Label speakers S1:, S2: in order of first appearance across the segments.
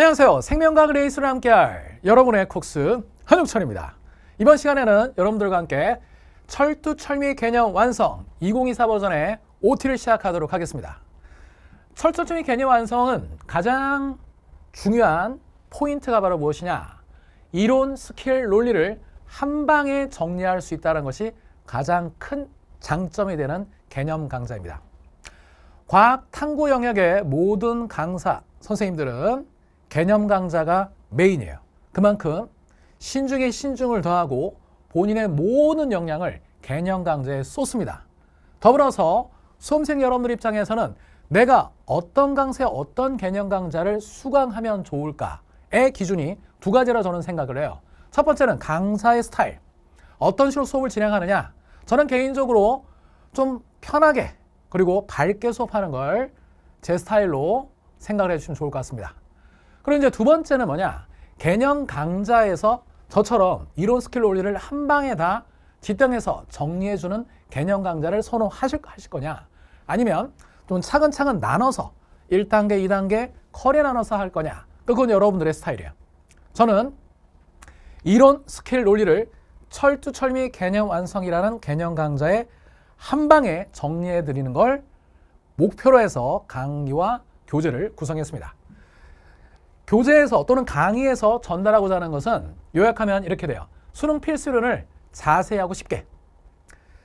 S1: 안녕하세요. 생명과 그레이스를 함께할 여러분의 콕스 한용철입니다. 이번 시간에는 여러분들과 함께 철두 철미 개념 완성 2024 버전의 OT를 시작하도록 하겠습니다. 철두 철미 개념 완성은 가장 중요한 포인트가 바로 무엇이냐? 이론, 스킬, 논리를 한 방에 정리할 수 있다는 것이 가장 큰 장점이 되는 개념 강사입니다. 과학 탐구 영역의 모든 강사 선생님들은 개념 강자가 메인이에요. 그만큼 신중에 신중을 더하고 본인의 모든 역량을 개념 강좌에 쏟습니다. 더불어서 수험생 여러분들 입장에서는 내가 어떤 강세 어떤 개념 강좌를 수강하면 좋을까의 기준이 두 가지라 저는 생각을 해요. 첫 번째는 강사의 스타일. 어떤 식으로 수업을 진행하느냐. 저는 개인적으로 좀 편하게 그리고 밝게 수업하는 걸 제 스타일로 생각을 해주시면 좋을 것 같습니다. 그리고 이제 두 번째는 뭐냐? 개념 강좌에서 저처럼 이론 스킬 논리를 한 방에 다집등해서 정리해주는 개념 강좌를 선호하실 하실 거냐? 아니면 좀 차근차근 나눠서 1단계, 2단계 커리어 나눠서 할 거냐? 그건 여러분들의 스타일이에요. 저는 이론 스킬 논리를 철두철미 개념 완성이라는 개념 강좌에 한 방에 정리해 드리는 걸 목표로 해서 강의와 교재를 구성했습니다. 교재에서 또는 강의에서 전달하고자 하는 것은 요약하면 이렇게 돼요. 수능 필수론을 자세하고 쉽게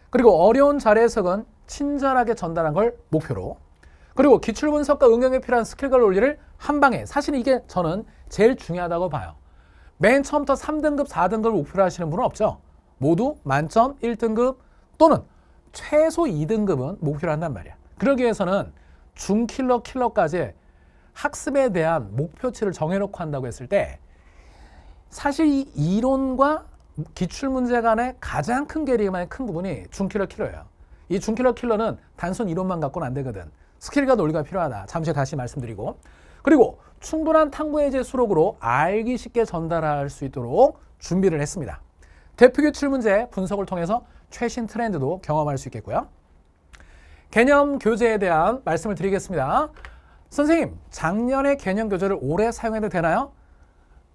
S1: 그리고 어려운 자료 해석은 친절하게 전달한 걸 목표로 그리고 기출분석과 응용에 필요한 스킬과 논리를 한 방에 사실 이게 저는 제일 중요하다고 봐요. 맨 처음부터 3등급, 4등급을 목표로 하시는 분은 없죠. 모두 만점 1등급 또는 최소 2등급은 목표로 한단 말이야. 그러기 위해서는 중킬러 킬러까지 학습에 대한 목표치를 정해놓고 한다고 했을 때 사실 이 이론과 기출문제 간의 가장 큰 괴리만의 큰 부분이 중킬러 킬러예요. 이 중킬러 킬러는 단순 이론만 갖고는 안 되거든. 스킬과 논리가 필요하다. 잠시 후 다시 말씀드리고 그리고 충분한 탐구의 제수록으로 알기 쉽게 전달할 수 있도록 준비를 했습니다. 대표기출 문제 분석을 통해서 최신 트렌드도 경험할 수 있겠고요. 개념 교재에 대한 말씀을 드리겠습니다. 선생님, 작년에 개념 교재를 올해 사용해도 되나요?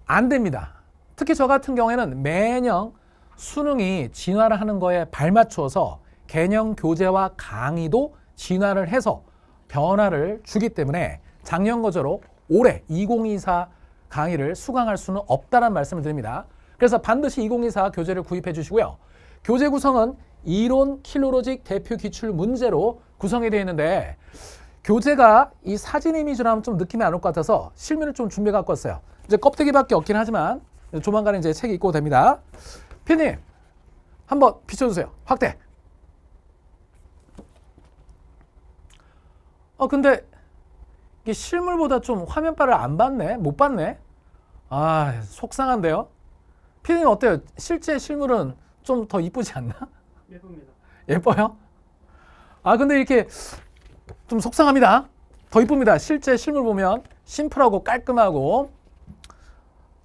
S1: 안 됩니다. 특히 저 같은 경우에는 매년 수능이 진화를 하는 거에 발맞춰서 개념 교재와 강의도 진화를 해서 변화를 주기 때문에 작년 거저로 올해 2024 강의를 수강할 수는 없다는 말씀을 드립니다. 그래서 반드시 2024 교재를 구입해 주시고요. 교재 구성은 이론 킬로로직 대표 기출 문제로 구성이 되어 있는데 교재가 이 사진 이미지로하면좀 느낌이 안 올 것 같아서 실물를좀 준비해 갖고 왔어요. 이제 껍데기밖에 없긴 하지만 조만간 이제 책이 입고 됩니다. 피님 한번 비춰주세요. 확대. 어 근데 이게 실물보다 좀 화면빨을 안 봤네, 못 봤네. 아 속상한데요. 피님 어때요? 실제 실물은 좀 더 이쁘지 않나? 예쁩니다. 예뻐요? 아 근데 이렇게 좀 속상합니다. 더 이쁩니다. 실제 실물 보면 심플하고 깔끔하고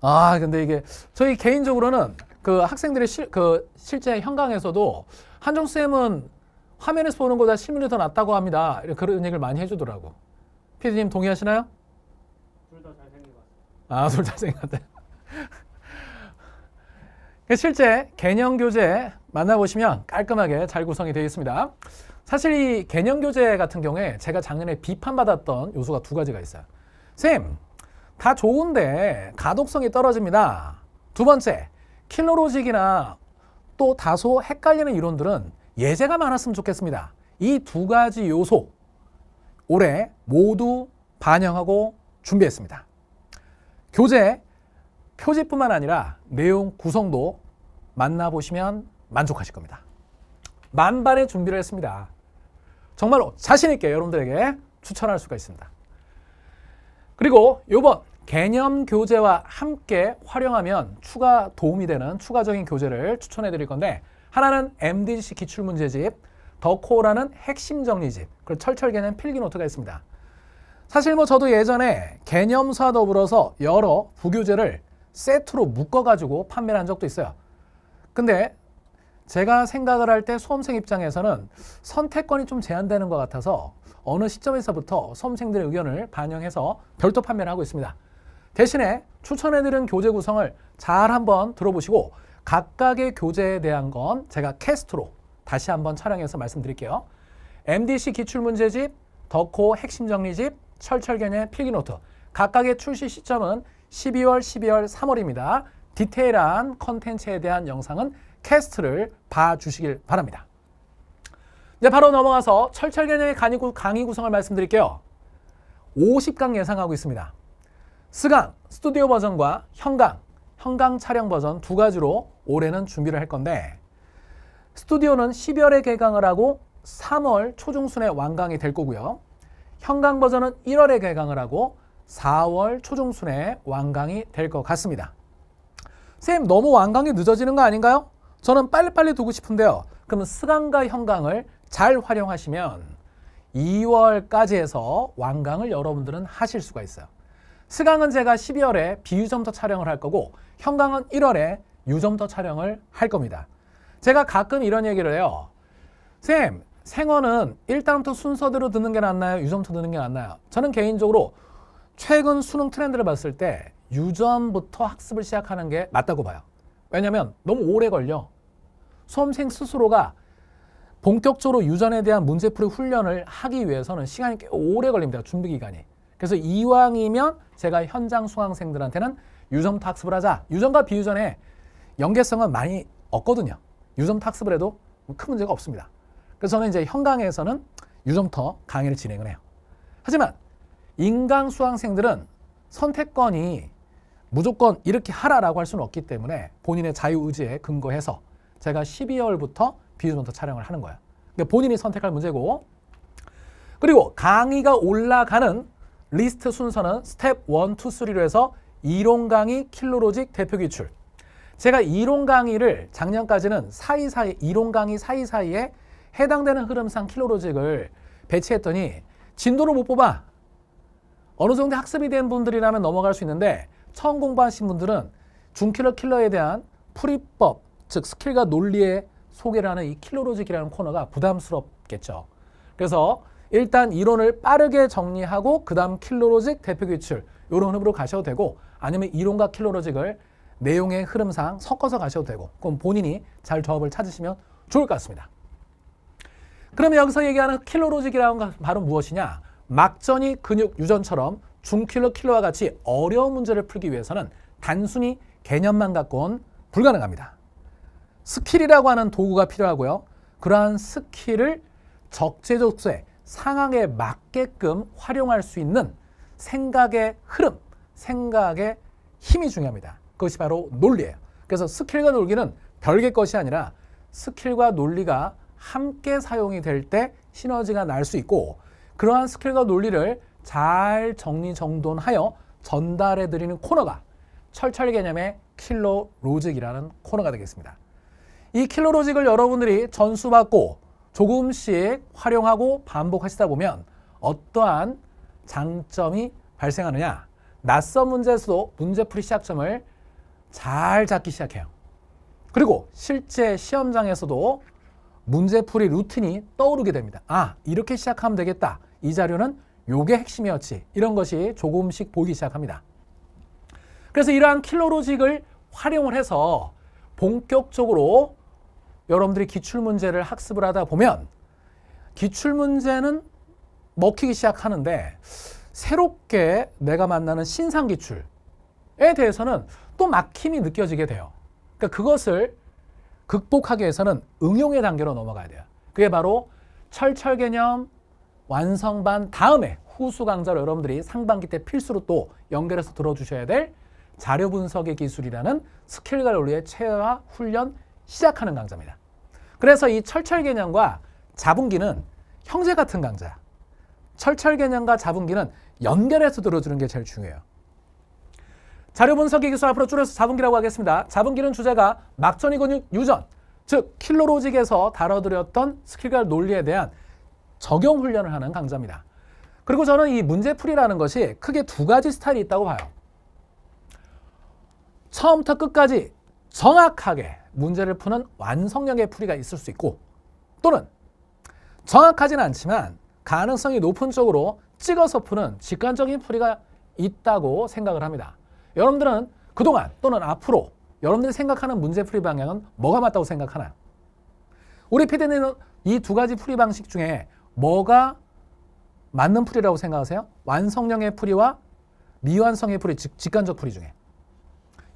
S1: 아 근데 이게 저희 개인적으로는 그 학생들이 실, 그 실제 현강에서도 한종 쌤은 화면에서 보는 것보다 실물이 더 낫다고 합니다. 그런 얘기를 많이 해주더라고. 피디님 동의하시나요? 둘 다 잘생긴 것 같아요. 아, 잘생긴 것 같아요. 그 실제 개념 교재 만나보시면 깔끔하게 잘 구성이 되어 있습니다. 사실 이 개념 교재 같은 경우에 제가 작년에 비판받았던 요소가 두 가지가 있어요. 쌤, 다 좋은데 가독성이 떨어집니다. 두 번째, 킬러로직이나 또 다소 헷갈리는 이론들은 예제가 많았으면 좋겠습니다. 이 두 가지 요소 올해 모두 반영하고 준비했습니다. 교재 표지뿐만 아니라 내용 구성도 만나보시면 만족하실 겁니다. 만반의 준비를 했습니다. 정말로 자신있게 여러분들에게 추천할 수가 있습니다. 그리고 이번 개념 교재와 함께 활용하면 추가 도움이 되는 추가적인 교재를 추천해 드릴 건데 하나는 MDGC 기출문제집, 더코어라는 핵심 정리집, 그리고 철철개는 필기노트가 있습니다. 사실 뭐 저도 예전에 개념사 더불어서 여러 부교재를 세트로 묶어가지고 판매를 한 적도 있어요. 근데 제가 생각을 할 때 수험생 입장에서는 선택권이 좀 제한되는 것 같아서 어느 시점에서부터 수험생들의 의견을 반영해서 별도 판매를 하고 있습니다. 대신에 추천해드린 교재 구성을 잘 한번 들어보시고 각각의 교재에 대한 건 제가 캐스트로 다시 한번 촬영해서 말씀드릴게요. MDC 기출문제집, 더코 핵심정리집, 철철견의 필기노트 각각의 출시 시점은 12월, 12월, 3월입니다. 디테일한 컨텐츠에 대한 영상은 캐스트를 봐주시길 바랍니다. 이제 바로 넘어가서 철철 개념의 강의 구성을 말씀드릴게요. 50강 예상하고 있습니다. 스강, 스튜디오 버전과 현강, 현강 촬영 버전 두 가지로 올해는 준비를 할 건데 스튜디오는 12월에 개강을 하고 3월 초중순에 완강이 될 거고요. 현강 버전은 1월에 개강을 하고 4월 초중순에 완강이 될 것 같습니다. 선생님 너무 완강이 늦어지는 거 아닌가요? 저는 빨리빨리 두고 싶은데요. 그러면 스강과 현강을 잘 활용하시면 2월까지 해서 완강을 여러분들은 하실 수가 있어요. 스강은 제가 12월에 비유점터 촬영을 할 거고 현강은 1월에 유점터 촬영을 할 겁니다. 제가 가끔 이런 얘기를 해요. 쌤, 생어는 1단부터 순서대로 듣는 게 낫나요? 유점터 듣는 게 낫나요? 저는 개인적으로 최근 수능 트렌드를 봤을 때 유전부터 학습을 시작하는 게 맞다고 봐요. 왜냐면 너무 오래 걸려. 수험생 스스로가 본격적으로 유전에 대한 문제풀이 훈련을 하기 위해서는 시간이 꽤 오래 걸립니다. 준비 기간이. 그래서 이왕이면 제가 현장 수강생들한테는 유전부터 학습을 하자. 유전과 비유전의 연계성은 많이 없거든요. 유전부터 학습을 해도 큰 문제가 없습니다. 그래서 저는 이제 현강에서는 유전부터 강의를 진행을 해요. 하지만 인강 수강생들은 선택권이 무조건 이렇게 하라라고 할 수는 없기 때문에 본인의 자유의지에 근거해서 제가 12월부터 비즈먼트 촬영을 하는 거예요. 그러니까 본인이 선택할 문제고 그리고 강의가 올라가는 리스트 순서는 스텝 1, 2, 3로 해서 이론 강의, 킬로로직, 대표 기출 제가 이론 강의를 작년까지는 사이사이 이론 강의 사이사이에 해당되는 흐름상 킬로로직을 배치했더니 진도를 못 뽑아 어느 정도 학습이 된 분들이라면 넘어갈 수 있는데 처음 공부하신 분들은 중킬러 킬러에 대한 풀이법, 즉 스킬과 논리의 소개를 하는 이 킬로로직이라는 코너가 부담스럽겠죠. 그래서 일단 이론을 빠르게 정리하고 그 다음 킬로로직 대표 기출 이런 흐름으로 가셔도 되고 아니면 이론과 킬로로직을 내용의 흐름상 섞어서 가셔도 되고 그럼 본인이 잘 조합을 찾으시면 좋을 것 같습니다. 그러면 여기서 얘기하는 킬로로직이라는 건 바로 무엇이냐 막전이 근육 유전처럼 중킬러 킬러와 같이 어려운 문제를 풀기 위해서는 단순히 개념만 갖고온 불가능합니다. 스킬이라고 하는 도구가 필요하고요. 그러한 스킬을 적재적소에 상황에 맞게끔 활용할 수 있는 생각의 흐름, 생각의 힘이 중요합니다. 그것이 바로 논리예요. 그래서 스킬과 논리는 별개 것이 아니라 스킬과 논리가 함께 사용이 될 때 시너지가 날 수 있고 그러한 스킬과 논리를 잘 정리정돈하여 전달해드리는 코너가 철철 개념의 킬러 로직이라는 코너가 되겠습니다. 이킬로로직을 여러분들이 전수받고 조금씩 활용하고 반복하시다 보면 어떠한 장점이 발생하느냐 낯선 문제에서도 문제풀이 시작점을 잘 잡기 시작해요. 그리고 실제 시험장에서도 문제풀이 루틴이 떠오르게 됩니다. 아 이렇게 시작하면 되겠다. 이 자료는 요게 핵심이었지. 이런 것이 조금씩 보이기 시작합니다. 그래서 이러한 킬로로직을 활용을 해서 본격적으로 여러분들이 기출문제를 학습을 하다 보면 기출문제는 먹히기 시작하는데 새롭게 내가 만나는 신상 기출에 대해서는 또 막힘이 느껴지게 돼요. 그러니까 그것을 극복하기 위해서는 응용의 단계로 넘어가야 돼요. 그게 바로 철철 개념 완성반 다음에 후수 강좌로 여러분들이 상반기 때 필수로 또 연결해서 들어주셔야 될 자료 분석의 기술이라는 스킬 관리의 체화 훈련 시작하는 강좌입니다 그래서 이 철철 개념과 자분기는 형제 같은 강좌 철철 개념과 자분기는 연결해서 들어주는 게 제일 중요해요. 자료 분석의 기술 앞으로 줄여서 자분기라고 하겠습니다. 자분기는 주제가 막전이 근육 유전, 즉 킬로로직에서 다뤄드렸던 스킬결 논리에 대한 적용 훈련을 하는 강좌입니다. 그리고 저는 이 문제풀이라는 것이 크게 두 가지 스타일이 있다고 봐요. 처음부터 끝까지 정확하게 문제를 푸는 완성형의 풀이가 있을 수 있고 또는 정확하지는 않지만 가능성이 높은 쪽으로 찍어서 푸는 직관적인 풀이가 있다고 생각을 합니다. 여러분들은 그동안 또는 앞으로 여러분들이 생각하는 문제 풀이 방향은 뭐가 맞다고 생각하나요? 우리 피디님이두 가지 풀이 방식 중에 뭐가 맞는 풀이라고 생각하세요? 완성형의 풀이와 미완성의 풀이, 즉 직관적 풀이 중에.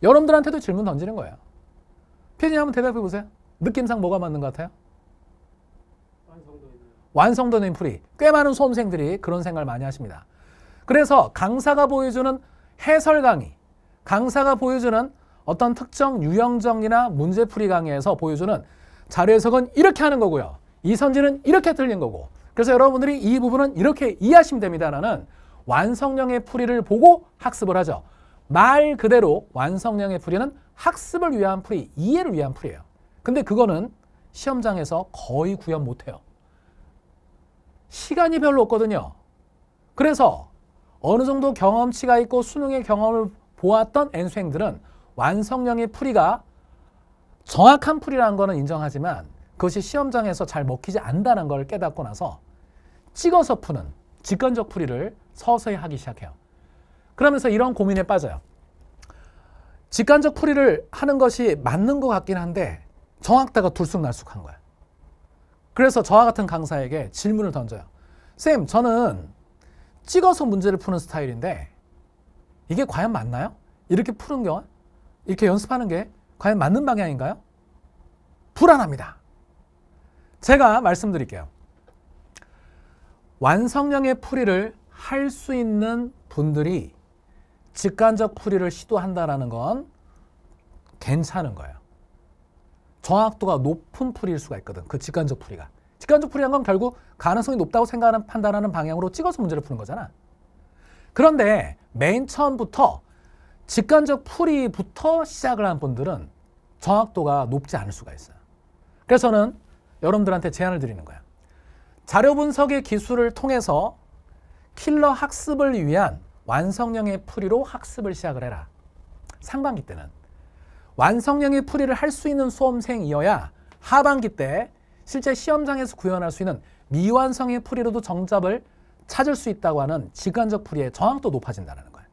S1: 여러분들한테도 질문 던지는 거예요. 편디님 한번 대답해 보세요. 느낌상 뭐가 맞는 것 같아요? 완성도 있 풀이. 꽤 많은 수험생들이 그런 생각을 많이 하십니다. 그래서 강사가 보여주는 해설 강의, 강사가 보여주는 어떤 특정 유형정이나 문제풀이 강의에서 보여주는 자료 해석은 이렇게 하는 거고요. 이 선지는 이렇게 틀린 거고. 그래서 여러분들이 이 부분은 이렇게 이해하시면 됩니다라는 완성형의 풀이를 보고 학습을 하죠. 말 그대로 완성형의 풀이는 학습을 위한 풀이, 이해를 위한 풀이에요. 근데 그거는 시험장에서 거의 구현 못해요. 시간이 별로 없거든요. 그래서 어느 정도 경험치가 있고 수능의 경험을 보았던 N수행들은 완성형의 풀이가 정확한 풀이라는 거는 인정하지만 그것이 시험장에서 잘 먹히지 않는다는 걸 깨닫고 나서 찍어서 푸는 직관적 풀이를 서서히 하기 시작해요. 그러면서 이런 고민에 빠져요. 직관적 풀이를 하는 것이 맞는 것 같긴 한데 정확도가 둘쑥날쑥한 거야. 그래서 저와 같은 강사에게 질문을 던져요. 쌤, 저는 찍어서 문제를 푸는 스타일인데 이게 과연 맞나요? 이렇게 푸는 경우 이렇게 연습하는 게 과연 맞는 방향인가요? 불안합니다. 제가 말씀드릴게요. 완성형의 풀이를 할 수 있는 분들이 직관적 풀이를 시도한다라는 건 괜찮은 거예요. 정확도가 높은 풀이일 수가 있거든. 그 직관적 풀이가. 직관적 풀이란 건 결국 가능성이 높다고 생각하는 판단하는 방향으로 찍어서 문제를 푸는 거잖아. 그런데 맨 처음부터 직관적 풀이부터 시작을 한 분들은 정확도가 높지 않을 수가 있어요. 그래서 는 여러분들한테 제안을 드리는 거야. 자료 분석의 기술을 통해서 킬러 학습을 위한 완성형의 풀이로 학습을 시작을 해라. 상반기 때는 완성형의 풀이를 할 수 있는 수험생이어야 하반기 때 실제 시험장에서 구현할 수 있는 미완성의 풀이로도 정답을 찾을 수 있다고 하는 직관적 풀이의 정확도 높아진다는 거예요.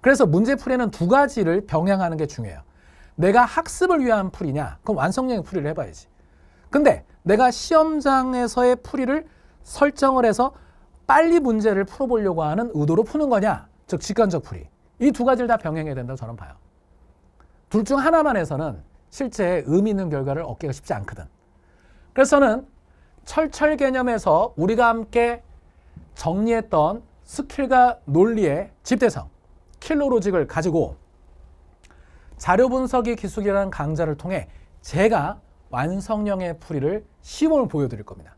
S1: 그래서 문제 풀이는 두 가지를 병행하는 게 중요해요. 내가 학습을 위한 풀이냐? 그럼 완성형의 풀이를 해봐야지. 근데 내가 시험장에서의 풀이를 설정을 해서 빨리 문제를 풀어보려고 하는 의도로 푸는 거냐, 즉 직관적 풀이. 이 두 가지를 다 병행해야 된다고 저는 봐요. 둘 중 하나만 해서는 실제 의미 있는 결과를 얻기가 쉽지 않거든. 그래서는 철철 개념에서 우리가 함께 정리했던 스킬과 논리의 집대성, 킬로로직을 가지고 자료 분석의 기술이라는 강좌를 통해 제가 완성형의 풀이를 시범을 보여드릴 겁니다.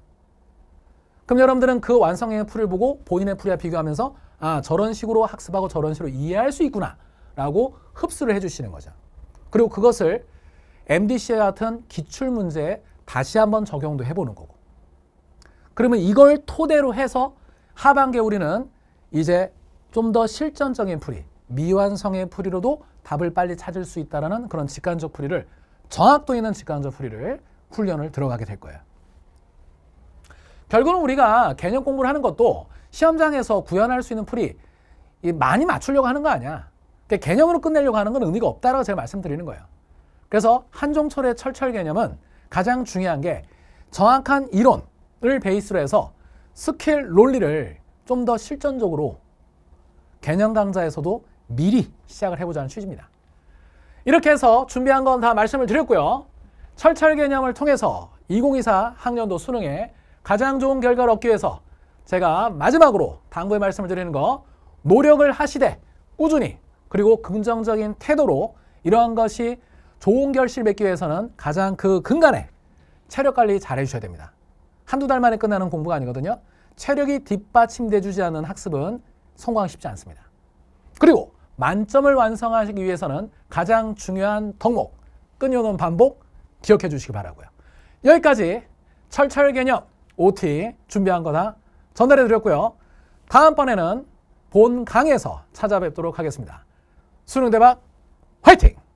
S1: 그럼 여러분들은 그 완성형의 풀을 보고 본인의 풀이와 비교하면서 아 저런 식으로 학습하고 저런 식으로 이해할 수 있구나 라고 흡수를 해주시는 거죠. 그리고 그것을 MDC와 같은 기출문제에 다시 한번 적용도 해보는 거고 그러면 이걸 토대로 해서 하반기에 우리는 이제 좀 더 실전적인 풀이 미완성의 풀이로도 답을 빨리 찾을 수 있다는 라 그런 직관적 풀이를 정확도 있는 직관적 풀이를 훈련을 들어가게 될 거예요. 결국은 우리가 개념 공부를 하는 것도 시험장에서 구현할 수 있는 풀이 많이 맞추려고 하는 거 아니야. 그러니까 개념으로 끝내려고 하는 건 의미가 없다라고 제가 말씀드리는 거예요. 그래서 한종철의 철철 개념은 가장 중요한 게 정확한 이론을 베이스로 해서 스킬 논리를 좀 더 실전적으로 개념 강좌에서도 미리 시작을 해보자는 취지입니다. 이렇게 해서 준비한 건 다 말씀을 드렸고요. 철철 개념을 통해서 2024 학년도 수능에 가장 좋은 결과를 얻기 위해서 제가 마지막으로 당부의 말씀을 드리는 거 노력을 하시되 꾸준히 그리고 긍정적인 태도로 이러한 것이 좋은 결실을 맺기 위해서는 가장 그 근간에 체력 관리 잘 해주셔야 됩니다. 한두 달 만에 끝나는 공부가 아니거든요. 체력이 뒷받침돼주지 않는 학습은 성공하기 쉽지 않습니다. 그리고 만점을 완성하기 위해서는 가장 중요한 덕목, 끊임없는 반복 기억해 주시기 바라고요. 여기까지 철철 개념 OT 준비한 거다 전달해 드렸고요. 다음번에는 본 강에서 찾아뵙도록 하겠습니다. 수능 대박 화이팅!